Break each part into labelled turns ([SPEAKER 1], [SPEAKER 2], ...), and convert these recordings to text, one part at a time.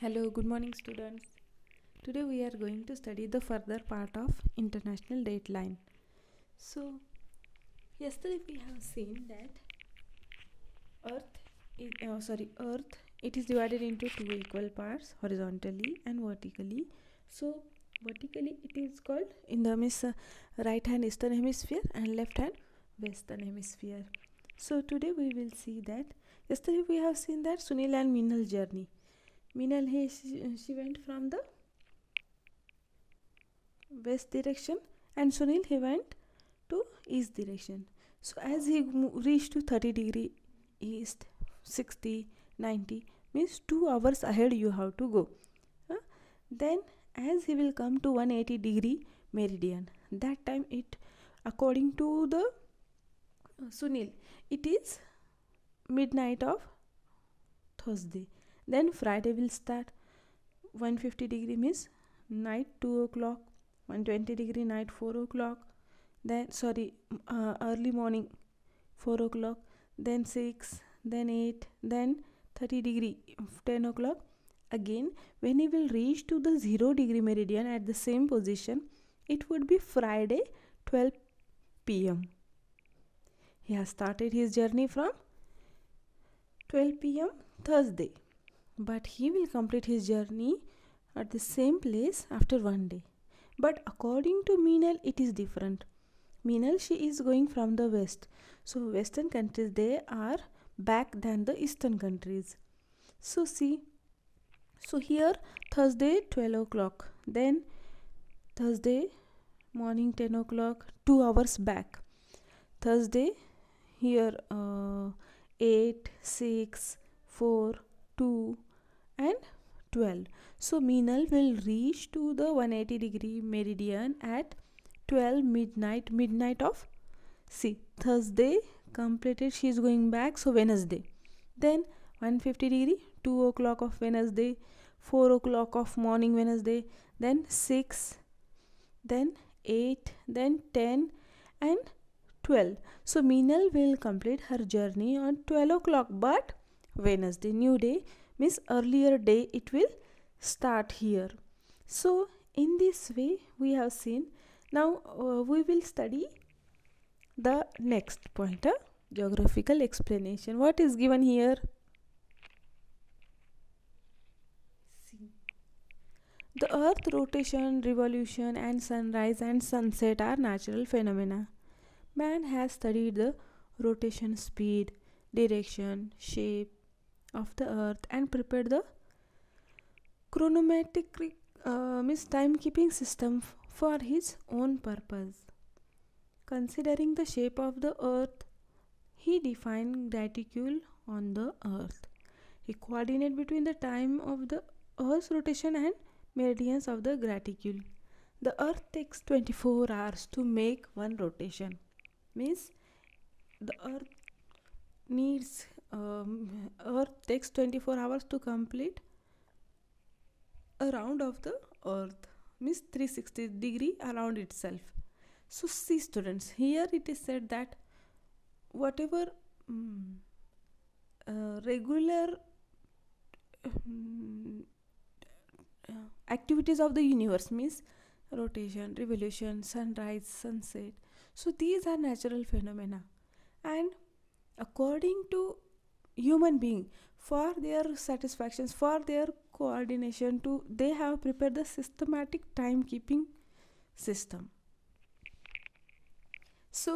[SPEAKER 1] Hello, good morning students. Today we are going to study the further part of international date line. So, yesterday we have seen that Earth, is, oh, uh, sorry, Earth, it is divided into two equal parts horizontally and vertically. So, vertically it is called in the uh, right hand eastern hemisphere and left hand western hemisphere. So, today we will see that yesterday we have seen that Sunil and Minal journey Minal he she, went from the west direction and Sunil he went to east direction. So as he reached to 30 degree east, 60, 90 means 2 hours ahead you have to go. Then as he will come to 180 degree meridian that time it according to the uh, Sunil it is midnight of Thursday then friday will start 150 degree means night 2 o'clock 120 degree night 4 o'clock then sorry uh, early morning 4 o'clock then 6 then 8 then 30 degree 10 o'clock again when he will reach to the 0 degree meridian at the same position it would be friday 12 pm he has started his journey from 12 pm thursday but he will complete his journey at the same place after one day. But according to Meenal, it is different. Meenal, she is going from the west. So western countries, they are back than the eastern countries. So see, so here Thursday 12 o'clock, then Thursday morning 10 o'clock, 2 hours back. Thursday here uh, 8, 6, 4, 2, and 12 so meenal will reach to the 180 degree meridian at 12 midnight midnight of see thursday completed she is going back so wednesday then 150 degree 2 o'clock of wednesday 4 o'clock of morning wednesday then 6 then 8 then 10 and 12 so meenal will complete her journey on 12 o'clock but wednesday new day means earlier day it will start here so in this way we have seen now uh, we will study the next point uh, geographical explanation what is given here The earth rotation, revolution, and sunrise and sunset are natural phenomena. Man has studied the rotation speed, direction, shape, of the earth and prepared the chronometric uh, timekeeping system for his own purpose. Considering the shape of the earth, he defined graticule on the earth. He coordinate between the time of the earth's rotation and meridians of the graticule. The earth takes 24 hours to make one rotation. Means the earth needs um, or takes 24 hours to complete a round of the earth means 360 degree around itself so see students here it is said that whatever um, uh, regular um, activities of the universe means rotation revolution sunrise sunset so these are natural phenomena and according to human being for their satisfactions for their coordination to they have prepared the systematic timekeeping system so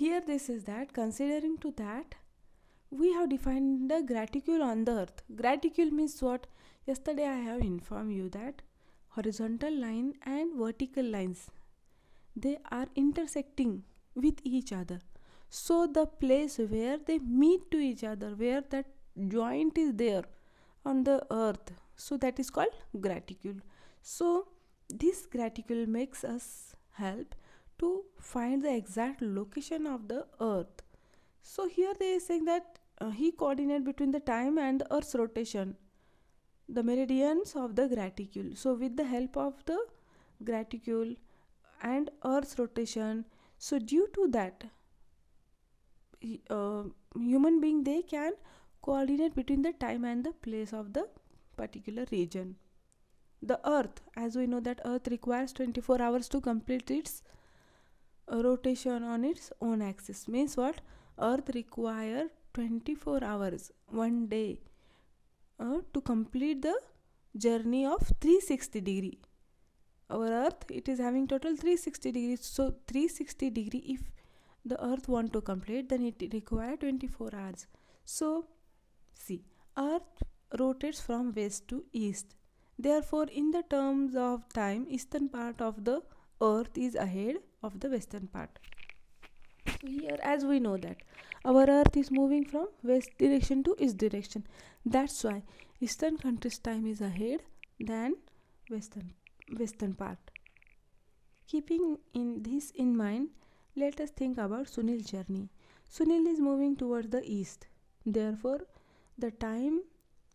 [SPEAKER 1] here this is that considering to that we have defined the graticule on the earth graticule means what yesterday i have informed you that horizontal line and vertical lines they are intersecting with each other so the place where they meet to each other where that joint is there on the earth so that is called graticule so this graticule makes us help to find the exact location of the earth so here they are saying that uh, he coordinate between the time and the earth's rotation the meridians of the graticule so with the help of the graticule and earth's rotation so due to that uh, human being they can coordinate between the time and the place of the particular region the earth as we know that earth requires 24 hours to complete its uh, rotation on its own axis means what earth require 24 hours one day uh, to complete the journey of 360 degree our earth it is having total 360 degrees so 360 degree if the earth want to complete then it require 24 hours so see earth rotates from west to east therefore in the terms of time eastern part of the earth is ahead of the western part so here as we know that our earth is moving from west direction to east direction that's why eastern countries time is ahead than western western part keeping in this in mind let us think about Sunil's journey. Sunil is moving towards the east. Therefore, the time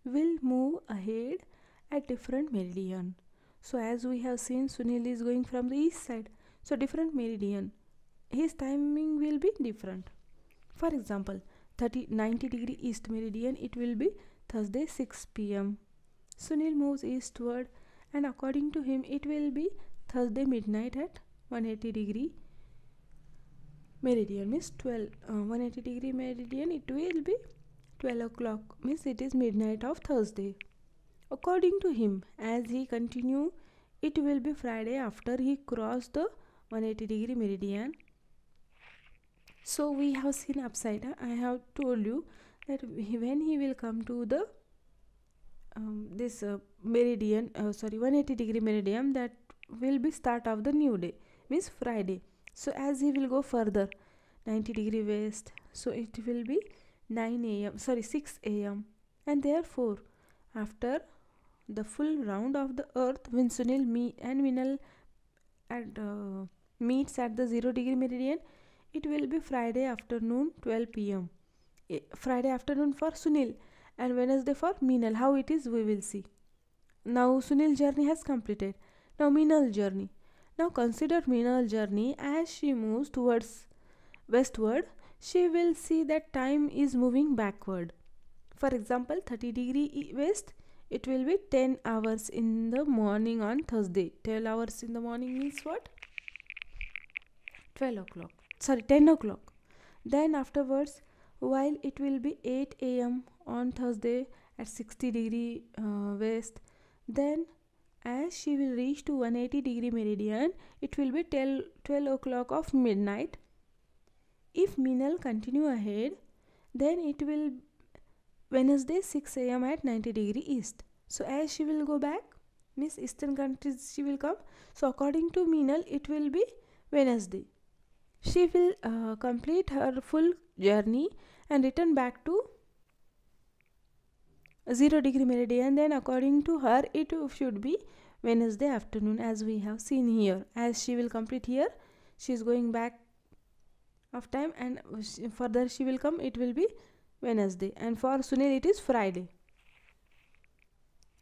[SPEAKER 1] will move ahead at different meridian. So as we have seen, Sunil is going from the east side. So different meridian. His timing will be different. For example, 30, 90 degree east meridian, it will be Thursday 6 pm. Sunil moves eastward and according to him, it will be Thursday midnight at 180 degree meridian means 12 uh, 180 degree meridian it will be 12 o'clock means it is midnight of thursday according to him as he continue it will be friday after he cross the 180 degree meridian so we have seen upside i have told you that when he will come to the um, this uh, meridian uh, sorry 180 degree meridian that will be start of the new day means friday so as he will go further 90 degree west so it will be 9 am sorry 6 am and therefore after the full round of the earth when sunil meet and vinal at uh, meets at the 0 degree meridian it will be friday afternoon 12 pm friday afternoon for sunil and wednesday for Minal? how it is we will see now sunil journey has completed now Minal journey now consider Meenal's journey as she moves towards westward, she will see that time is moving backward. For example, 30 degree west, it will be 10 hours in the morning on Thursday. 12 hours in the morning means what? 12 o'clock. Sorry, 10 o'clock. Then afterwards, while it will be 8 a.m. on Thursday at 60 degree uh, west, then as she will reach to 180 degree meridian it will be 12, 12 o'clock of midnight if Minal continue ahead then it will Wednesday 6 am at 90 degree east so as she will go back Miss eastern countries she will come so according to Minal it will be Wednesday she will uh, complete her full journey and return back to 0 degree meridian then according to her it should be Wednesday afternoon as we have seen here as she will complete here she is going back of time and further she will come it will be Wednesday and for Sunil it is Friday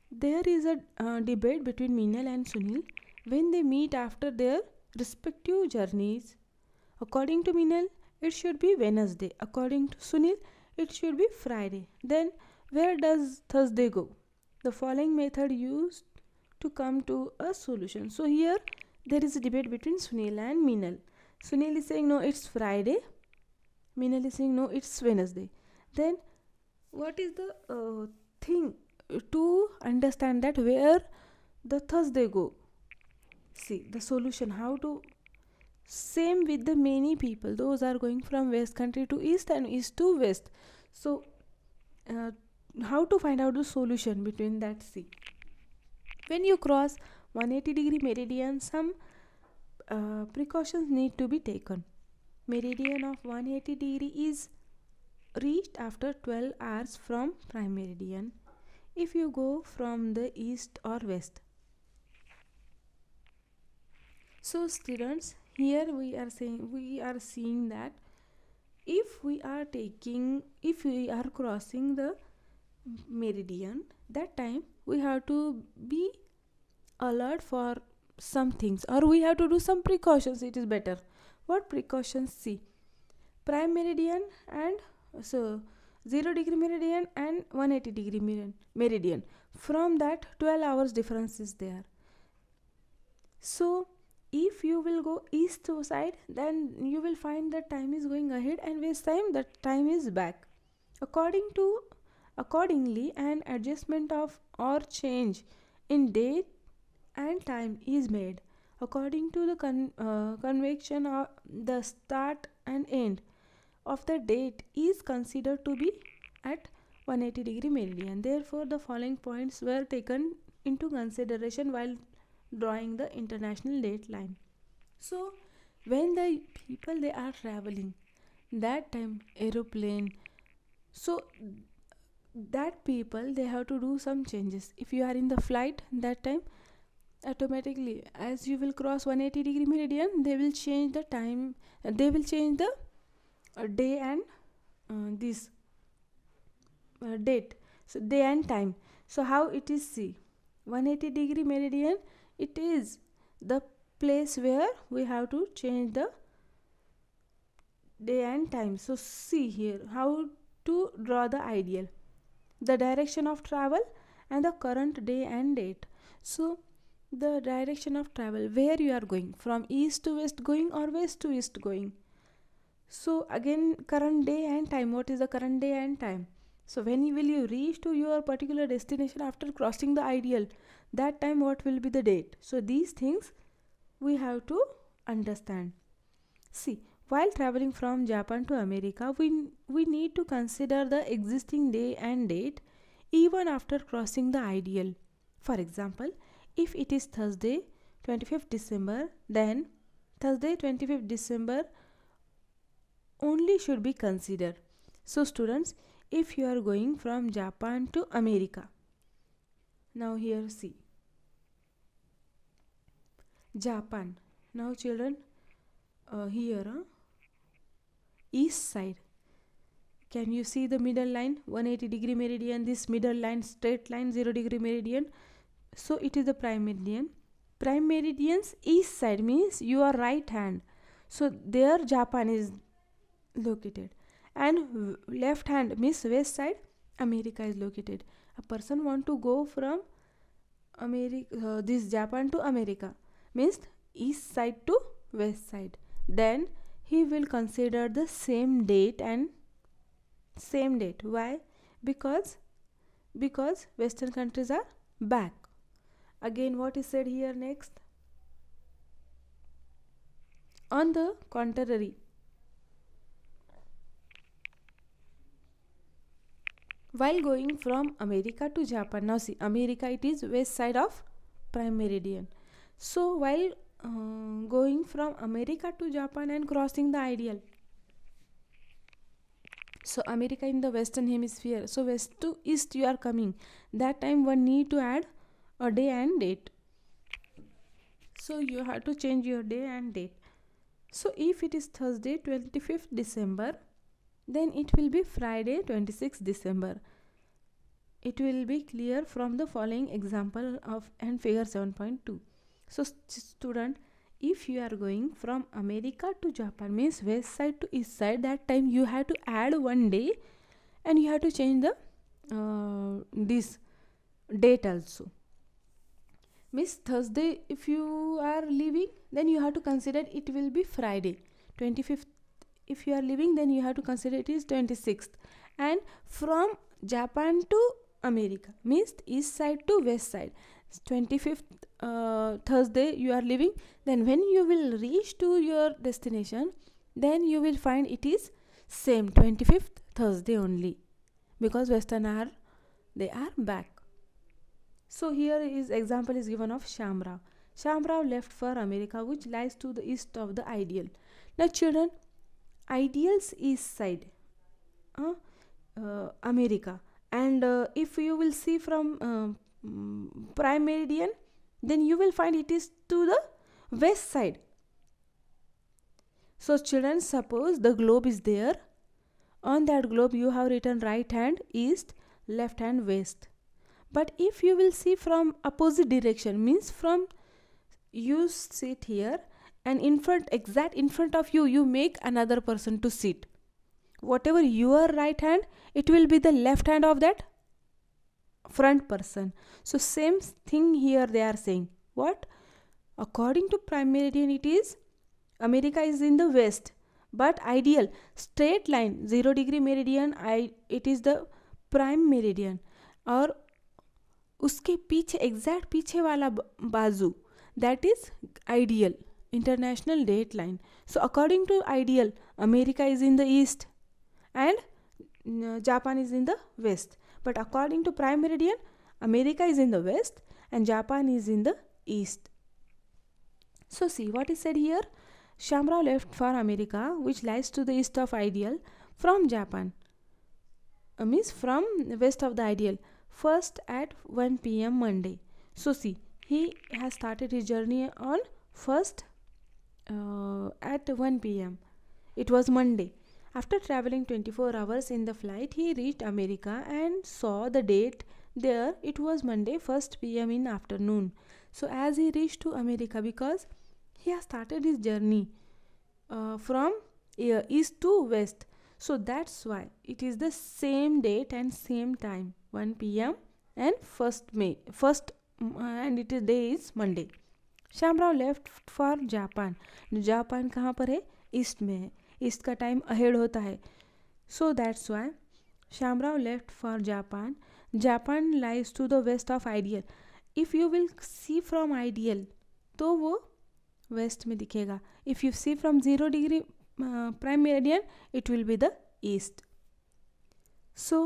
[SPEAKER 1] there is a uh, debate between Meenal and Sunil when they meet after their respective journeys according to Meenal it should be Wednesday according to Sunil it should be Friday then where does Thursday go? The following method used to come to a solution. So here there is a debate between Sunil and Meenal. Sunil is saying no it's Friday. Meenal is saying no it's Wednesday. Then what is the uh, thing to understand that where the Thursday go? See the solution how to same with the many people those are going from west country to east and east to west so uh, how to find out the solution between that c when you cross 180 degree meridian some uh, precautions need to be taken meridian of 180 degree is reached after 12 hours from prime meridian if you go from the east or west so students here we are saying we are seeing that if we are taking if we are crossing the meridian that time we have to be alert for some things or we have to do some precautions it is better what precautions see prime meridian and so 0 degree meridian and 180 degree meridian Meridian. from that 12 hours difference is there so if you will go east side then you will find that time is going ahead and west time that time is back according to Accordingly, an adjustment of or change in date and time is made according to the con uh, of the start and end of the date is considered to be at 180 degree meridian. Therefore, the following points were taken into consideration while drawing the international date line. So, when the people they are traveling, that time aeroplane. So that people they have to do some changes if you are in the flight that time automatically as you will cross 180 degree meridian they will change the time uh, they will change the uh, day and uh, this uh, date so day and time so how it is see 180 degree meridian it is the place where we have to change the day and time so see here how to draw the ideal the direction of travel and the current day and date so the direction of travel where you are going from east to west going or west to east going so again current day and time what is the current day and time so when will you reach to your particular destination after crossing the ideal that time what will be the date so these things we have to understand see while traveling from Japan to America, we, we need to consider the existing day and date even after crossing the ideal. For example, if it is Thursday 25th December, then Thursday 25th December only should be considered. So students, if you are going from Japan to America. Now here see. Japan. Now children, uh, here east side can you see the middle line 180 degree meridian this middle line straight line 0 degree meridian so it is the prime meridian prime meridian's east side means your right hand so there japan is located and left hand means west side america is located a person want to go from america uh, this japan to america means east side to west side then he will consider the same date and same date why because because western countries are back again what is said here next on the contrary while going from america to japan now see america it is west side of prime meridian so while uh, going from America to Japan and crossing the ideal. So America in the western hemisphere. So west to east you are coming. That time one need to add a day and date. So you have to change your day and date. So if it is Thursday 25th December then it will be Friday 26th December. It will be clear from the following example of and figure 7.2 so student if you are going from america to japan means west side to east side that time you have to add one day and you have to change the uh, this date also Miss thursday if you are leaving then you have to consider it will be friday 25th if you are leaving then you have to consider it is 26th and from japan to america means east side to west side 25th uh, thursday you are leaving then when you will reach to your destination then you will find it is same 25th thursday only because western are they are back so here is example is given of shamrao shamrao left for america which lies to the east of the ideal now children ideals east side uh, uh, america and uh, if you will see from uh, mm, prime meridian then you will find it is to the west side. So children suppose the globe is there. On that globe you have written right hand east, left hand west. But if you will see from opposite direction means from you sit here and in front exact in front of you you make another person to sit. Whatever your right hand it will be the left hand of that front person so same thing here they are saying what according to prime meridian, it is america is in the west but ideal straight line 0 degree meridian I, it is the prime meridian Or उसके पीछे exact पीछे वाला बाजू that is ideal international date line. So according to ideal, America is in the east, and Japan is in the west. But according to prime meridian, America is in the west and Japan is in the east. So see what is said here. Shamrao left for America, which lies to the east of Ideal, from Japan. Uh, means from west of the Ideal. First at 1 p.m. Monday. So see, he has started his journey on first uh, at 1 p.m. It was Monday. After traveling 24 hours in the flight, he reached America and saw the date there. It was Monday 1st pm in afternoon. So as he reached to America because he has started his journey uh, from uh, east to west. So that's why it is the same date and same time 1 pm and 1st May 1st uh, and it is day is Monday. Shambhav left for Japan. Japan, कहाँ पर East. इसका time ahead होता है so that's why Shyamrao left for Japan Japan lies to the west of ideal if you will see from ideal तो वो west में दिखेगा if you see from zero degree prime meridian it will be the east so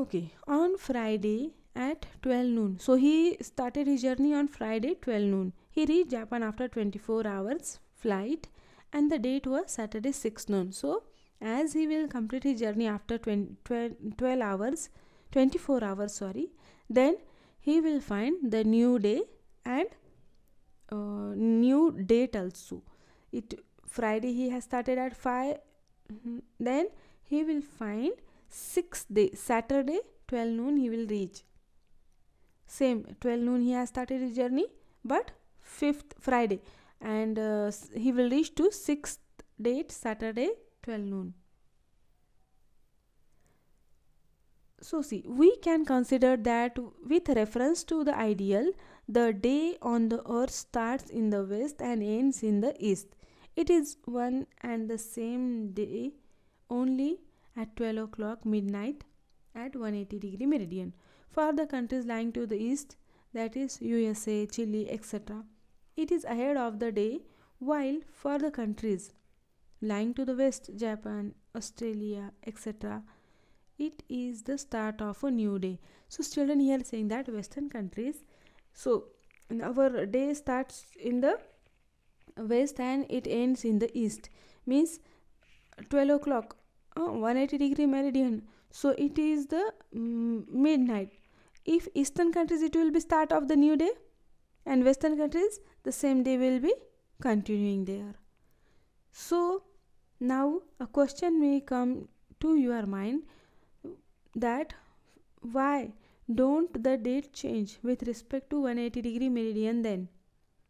[SPEAKER 1] okay on Friday at twelve noon so he started he journey on Friday twelve noon he reach Japan after twenty four hours flight and the date was Saturday 6 noon. So as he will complete his journey after 20, 12, hours, 24 hours sorry, then he will find the new day and uh, new date also. It Friday he has started at 5 mm-hmm, then he will find 6th day Saturday 12 noon he will reach. Same 12 noon he has started his journey but 5th Friday and uh, he will reach to 6th date Saturday 12 noon. So see, we can consider that with reference to the ideal, the day on the earth starts in the west and ends in the east. It is one and the same day only at 12 o'clock midnight at 180 degree meridian. For the countries lying to the east, that is USA, Chile, etc., it is ahead of the day, while for the countries lying to the west, Japan, Australia, etc., it is the start of a new day. So, children here saying that western countries. So, our day starts in the west and it ends in the east. Means 12 o'clock, oh, 180 degree meridian. So, it is the mm, midnight. If eastern countries, it will be start of the new day and western countries the same day will be continuing there so now a question may come to your mind that why don't the date change with respect to 180 degree meridian then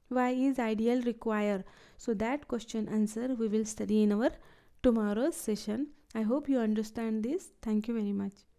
[SPEAKER 1] why is ideal required? so that question answer we will study in our tomorrow's session i hope you understand this thank you very much